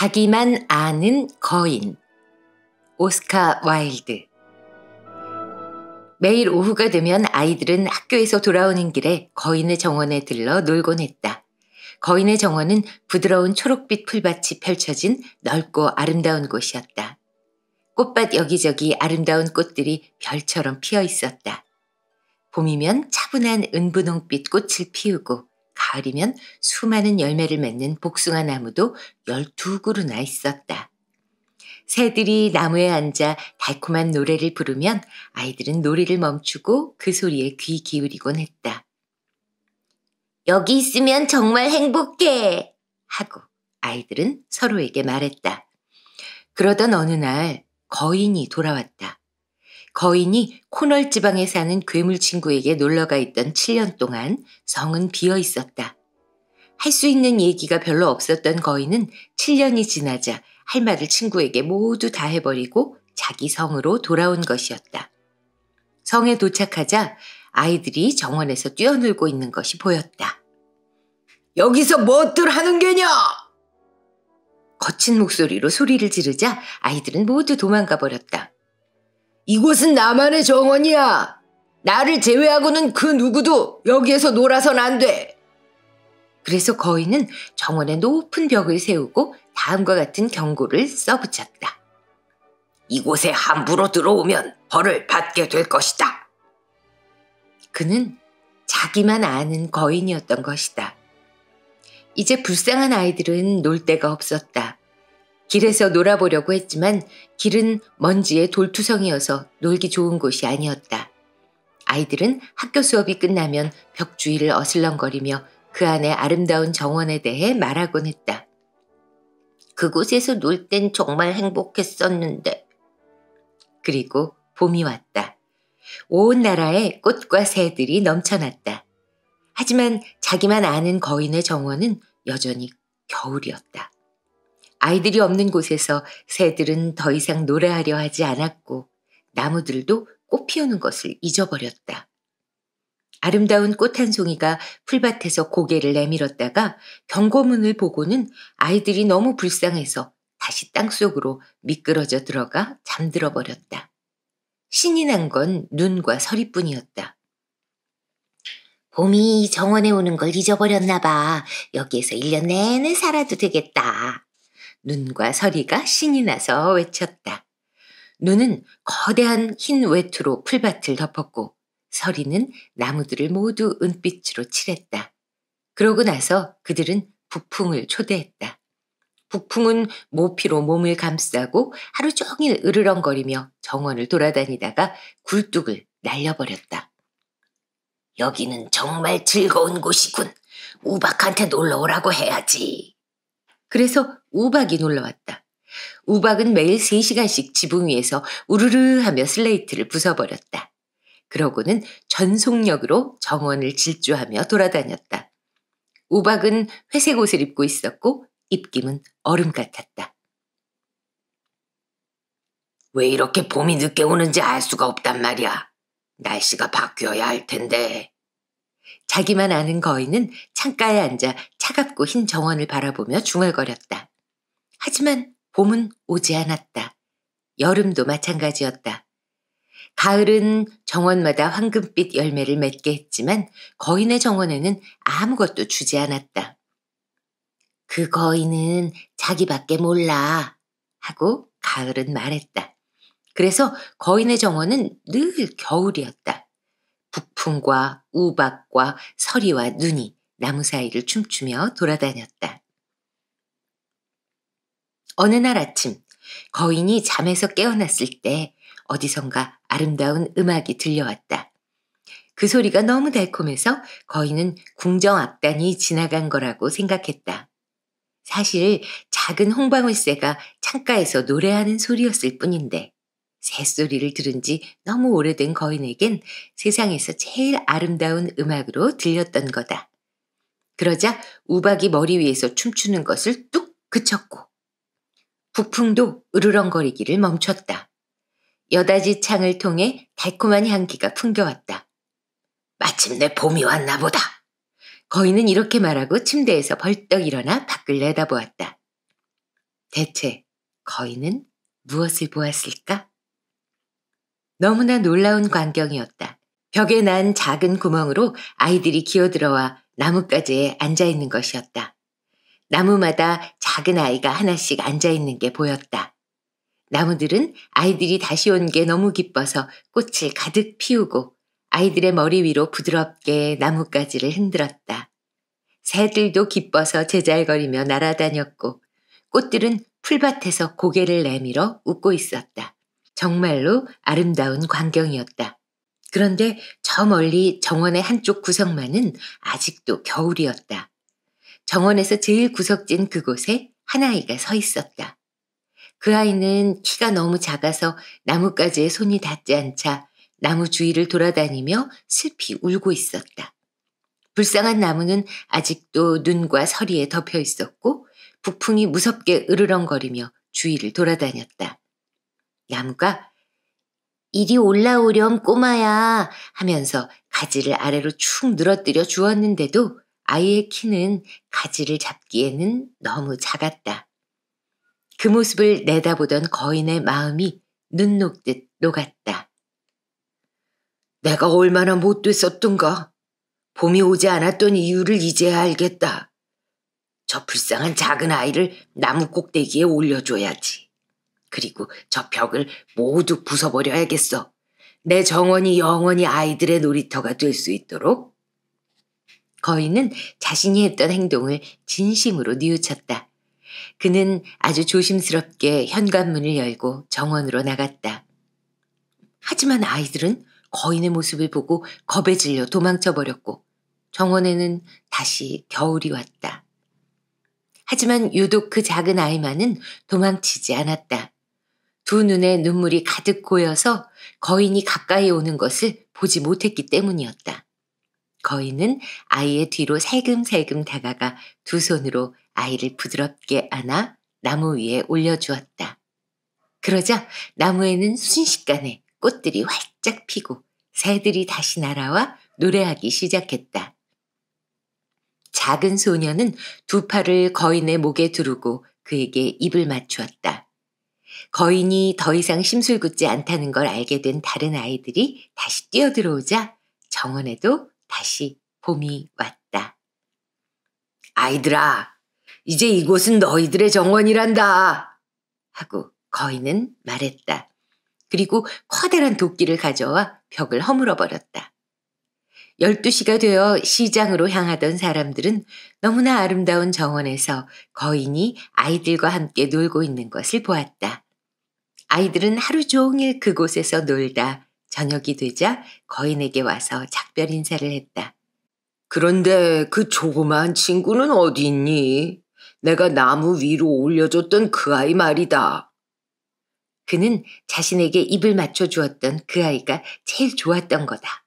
자기만 아는 거인 오스카 와일드 매일 오후가 되면 아이들은 학교에서 돌아오는 길에 거인의 정원에 들러 놀곤 했다. 거인의 정원은 부드러운 초록빛 풀밭이 펼쳐진 넓고 아름다운 곳이었다. 꽃밭 여기저기 아름다운 꽃들이 별처럼 피어 있었다. 봄이면 차분한 은분홍빛 꽃을 피우고 가을이면 수많은 열매를 맺는 복숭아 나무도 열두 그루나 있었다. 새들이 나무에 앉아 달콤한 노래를 부르면 아이들은 놀이를 멈추고 그 소리에 귀 기울이곤 했다. 여기 있으면 정말 행복해! 하고 아이들은 서로에게 말했다. 그러던 어느 날 거인이 돌아왔다. 거인이 코널 지방에 사는 괴물 친구에게 놀러가 있던 7년 동안 성은 비어 있었다. 할 수 있는 얘기가 별로 없었던 거인은 7년이 지나자 할 말을 친구에게 모두 다 해버리고 자기 성으로 돌아온 것이었다. 성에 도착하자 아이들이 정원에서 뛰어놀고 있는 것이 보였다. 여기서 뭣들 하는 게냐? 거친 목소리로 소리를 지르자 아이들은 모두 도망가 버렸다. 이곳은 나만의 정원이야. 나를 제외하고는 그 누구도 여기에서 놀아선 안 돼. 그래서 거인은 정원에 높은 벽을 세우고 다음과 같은 경고를 써붙였다. 이곳에 함부로 들어오면 벌을 받게 될 것이다. 그는 자기만 아는 거인이었던 것이다. 이제 불쌍한 아이들은 놀 데가 없었다. 길에서 놀아보려고 했지만 길은 먼지에 돌투성이어서 놀기 좋은 곳이 아니었다. 아이들은 학교 수업이 끝나면 벽 주위를 어슬렁거리며 그 안의 아름다운 정원에 대해 말하곤 했다. 그곳에서 놀 땐 정말 행복했었는데. 그리고 봄이 왔다. 온 나라에 꽃과 새들이 넘쳐났다. 하지만 자기만 아는 거인의 정원은 여전히 겨울이었다. 아이들이 없는 곳에서 새들은 더 이상 노래하려 하지 않았고 나무들도 꽃 피우는 것을 잊어버렸다. 아름다운 꽃 한 송이가 풀밭에서 고개를 내밀었다가 경고문을 보고는 아이들이 너무 불쌍해서 다시 땅속으로 미끄러져 들어가 잠들어 버렸다. 신이 난 건 눈과 서리뿐이었다. 봄이 정원에 오는 걸 잊어버렸나 봐. 여기에서 1년 내내 살아도 되겠다. 눈과 서리가 신이 나서 외쳤다. 눈은 거대한 흰 외투로 풀밭을 덮었고 서리는 나무들을 모두 은빛으로 칠했다. 그러고 나서 그들은 북풍을 초대했다. 북풍은 모피로 몸을 감싸고 하루 종일 으르렁거리며 정원을 돌아다니다가 굴뚝을 날려버렸다. 여기는 정말 즐거운 곳이군. 우박한테 놀러 오라고 해야지. 그래서 우박이 놀러왔다. 우박은 매일 3시간씩 지붕 위에서 우르르 하며 슬레이트를 부숴버렸다. 그러고는 전속력으로 정원을 질주하며 돌아다녔다. 우박은 회색 옷을 입고 있었고 입김은 얼음 같았다. 왜 이렇게 봄이 늦게 오는지 알 수가 없단 말이야. 날씨가 바뀌어야 할 텐데. 자기만 아는 거인은 창가에 앉아 차갑고 흰 정원을 바라보며 중얼거렸다. 하지만 봄은 오지 않았다. 여름도 마찬가지였다. 가을은 정원마다 황금빛 열매를 맺게 했지만 거인의 정원에는 아무것도 주지 않았다. 그 거인은 자기밖에 몰라 하고 가을은 말했다. 그래서 거인의 정원은 늘 겨울이었다. 북풍과 우박과 서리와 눈이 나무 사이를 춤추며 돌아다녔다. 어느 날 아침 거인이 잠에서 깨어났을 때 어디선가 아름다운 음악이 들려왔다. 그 소리가 너무 달콤해서 거인은 궁정 악단이 지나간 거라고 생각했다. 사실 작은 홍방울새가 창가에서 노래하는 소리였을 뿐인데 새소리를 들은 지 너무 오래된 거인에겐 세상에서 제일 아름다운 음악으로 들렸던 거다. 그러자 우박이 머리 위에서 춤추는 것을 뚝 그쳤고 북풍도 으르렁거리기를 멈췄다. 여다지 창을 통해 달콤한 향기가 풍겨왔다. 마침내 봄이 왔나 보다. 거인은 이렇게 말하고 침대에서 벌떡 일어나 밖을 내다보았다. 대체 거인은 무엇을 보았을까? 너무나 놀라운 광경이었다. 벽에 난 작은 구멍으로 아이들이 기어들어와 나뭇가지에 앉아있는 것이었다. 나무마다 작은 아이가 하나씩 앉아 있는 게 보였다. 나무들은 아이들이 다시 온 게 너무 기뻐서 꽃을 가득 피우고 아이들의 머리 위로 부드럽게 나뭇가지를 흔들었다. 새들도 기뻐서 제잘거리며 날아다녔고 꽃들은 풀밭에서 고개를 내밀어 웃고 있었다. 정말로 아름다운 광경이었다. 그런데 저 멀리 정원의 한쪽 구석만은 아직도 겨울이었다. 정원에서 제일 구석진 그곳에 한 아이가 서 있었다. 그 아이는 키가 너무 작아서 나뭇가지에 손이 닿지 않자 나무 주위를 돌아다니며 슬피 울고 있었다. 불쌍한 나무는 아직도 눈과 서리에 덮여 있었고 북풍이 무섭게 으르렁거리며 주위를 돌아다녔다. 나무가 이리 올라오렴 꼬마야 하면서 가지를 아래로 축 늘어뜨려 주었는데도 아이의 키는 가지를 잡기에는 너무 작았다. 그 모습을 내다보던 거인의 마음이 눈 녹듯 녹았다. 내가 얼마나 못됐었던가. 봄이 오지 않았던 이유를 이제야 알겠다. 저 불쌍한 작은 아이를 나무 꼭대기에 올려줘야지. 그리고 저 벽을 모두 부숴버려야겠어. 내 정원이 영원히 아이들의 놀이터가 될 수 있도록 거인은 자신이 했던 행동을 진심으로 뉘우쳤다. 그는 아주 조심스럽게 현관문을 열고 정원으로 나갔다. 하지만 아이들은 거인의 모습을 보고 겁에 질려 도망쳐 버렸고 정원에는 다시 겨울이 왔다. 하지만 유독 그 작은 아이만은 도망치지 않았다. 두 눈에 눈물이 가득 고여서 거인이 가까이 오는 것을 보지 못했기 때문이었다. 거인은 아이의 뒤로 살금살금 다가가 두 손으로 아이를 부드럽게 안아 나무 위에 올려주었다. 그러자 나무에는 순식간에 꽃들이 활짝 피고 새들이 다시 날아와 노래하기 시작했다. 작은 소녀는 두 팔을 거인의 목에 두르고 그에게 입을 맞추었다. 거인이 더 이상 심술궂지 않다는 걸 알게 된 다른 아이들이 다시 뛰어들어오자 정원에도 다시 봄이 왔다. 아이들아, 이제 이곳은 너희들의 정원이란다. 하고 거인은 말했다. 그리고 커다란 도끼를 가져와 벽을 허물어 버렸다. 12시가 되어 시장으로 향하던 사람들은 너무나 아름다운 정원에서 거인이 아이들과 함께 놀고 있는 것을 보았다. 아이들은 하루 종일 그곳에서 놀다 저녁이 되자 거인에게 와서 작별 인사를 했다. 그런데 그 조그마한 친구는 어디 있니? 내가 나무 위로 올려줬던 그 아이 말이다. 그는 자신에게 입을 맞춰주었던 그 아이가 제일 좋았던 거다.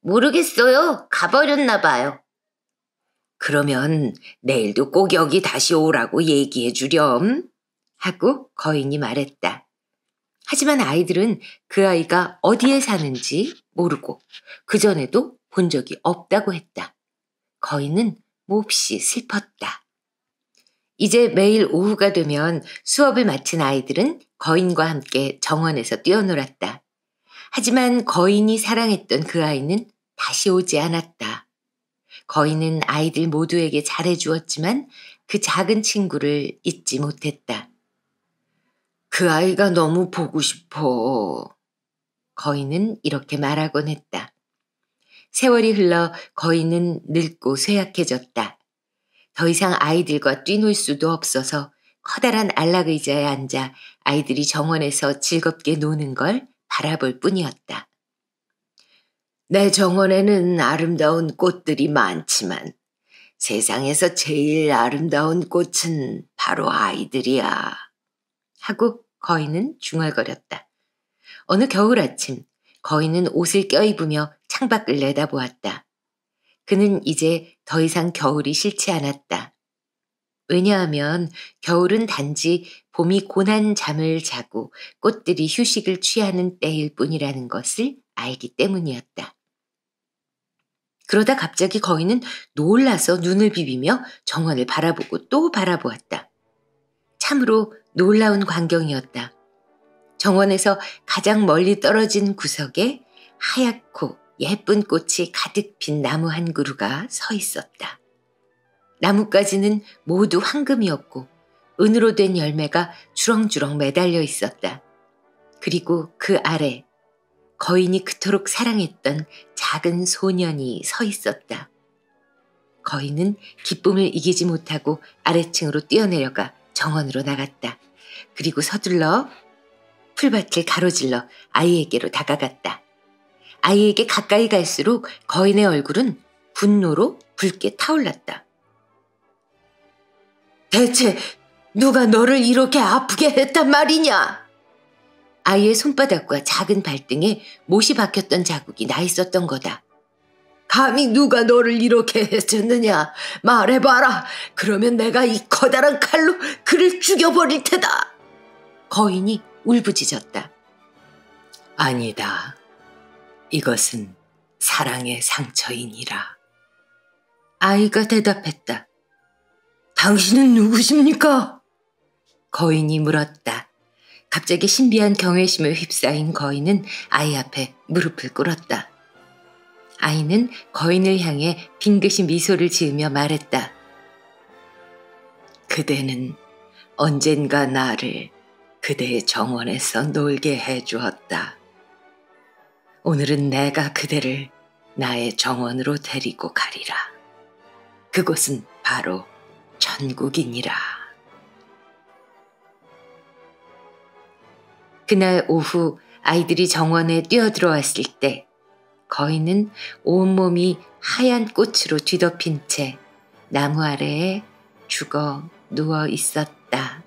모르겠어요. 가버렸나 봐요. 그러면 내일도 꼭 여기 다시 오라고 얘기해 주렴. 하고 거인이 말했다. 하지만 아이들은 그 아이가 어디에 사는지 모르고 그전에도 본 적이 없다고 했다. 거인은 몹시 슬펐다. 이제 매일 오후가 되면 수업을 마친 아이들은 거인과 함께 정원에서 뛰어놀았다. 하지만 거인이 사랑했던 그 아이는 다시 오지 않았다. 거인은 아이들 모두에게 잘해주었지만 그 작은 친구를 잊지 못했다. 그 아이가 너무 보고 싶어. 거인은 이렇게 말하곤 했다. 세월이 흘러 거인은 늙고 쇠약해졌다. 더 이상 아이들과 뛰놀 수도 없어서 커다란 안락의자에 앉아 아이들이 정원에서 즐겁게 노는 걸 바라볼 뿐이었다. 내 정원에는 아름다운 꽃들이 많지만 세상에서 제일 아름다운 꽃은 바로 아이들이야. 하고 거인은 중얼거렸다. 어느 겨울 아침 거인은 옷을 껴입으며 창밖을 내다보았다. 그는 이제 더 이상 겨울이 싫지 않았다. 왜냐하면 겨울은 단지 봄이 고난 잠을 자고 꽃들이 휴식을 취하는 때일 뿐이라는 것을 알기 때문이었다. 그러다 갑자기 거인은 놀라서 눈을 비비며 정원을 바라보고 또 바라보았다. 참으로 놀라운 광경이었다. 정원에서 가장 멀리 떨어진 구석에 하얗고 예쁜 꽃이 가득 핀 나무 한 그루가 서 있었다. 나뭇가지는 모두 황금이었고 은으로 된 열매가 주렁주렁 매달려 있었다. 그리고 그 아래 거인이 그토록 사랑했던 작은 소년이 서 있었다. 거인은 기쁨을 이기지 못하고 아래층으로 뛰어내려가 정원으로 나갔다. 그리고 서둘러 풀밭을 가로질러 아이에게로 다가갔다. 아이에게 가까이 갈수록 거인의 얼굴은 분노로 붉게 타올랐다. 대체 누가 너를 이렇게 아프게 했단 말이냐? 아이의 손바닥과 작은 발등에 못이 박혔던 자국이 나 있었던 거다. 감히 누가 너를 이렇게 했었느냐? 말해봐라. 그러면 내가 이 커다란 칼로 그를 죽여버릴 테다. 거인이 울부짖었다. 아니다. 이것은 사랑의 상처이니라. 아이가 대답했다. 당신은 누구십니까? 거인이 물었다. 갑자기 신비한 경외심에 휩싸인 거인은 아이 앞에 무릎을 꿇었다. 아이는 거인을 향해 빙긋이 미소를 지으며 말했다. 그대는 언젠가 나를 그대의 정원에서 놀게 해 주었다. 오늘은 내가 그대를 나의 정원으로 데리고 가리라. 그곳은 바로 천국이니라. 그날 오후 아이들이 정원에 뛰어들어왔을 때 거인은 온몸이 하얀 꽃으로 뒤덮인 채 나무 아래에 죽어 누워 있었다.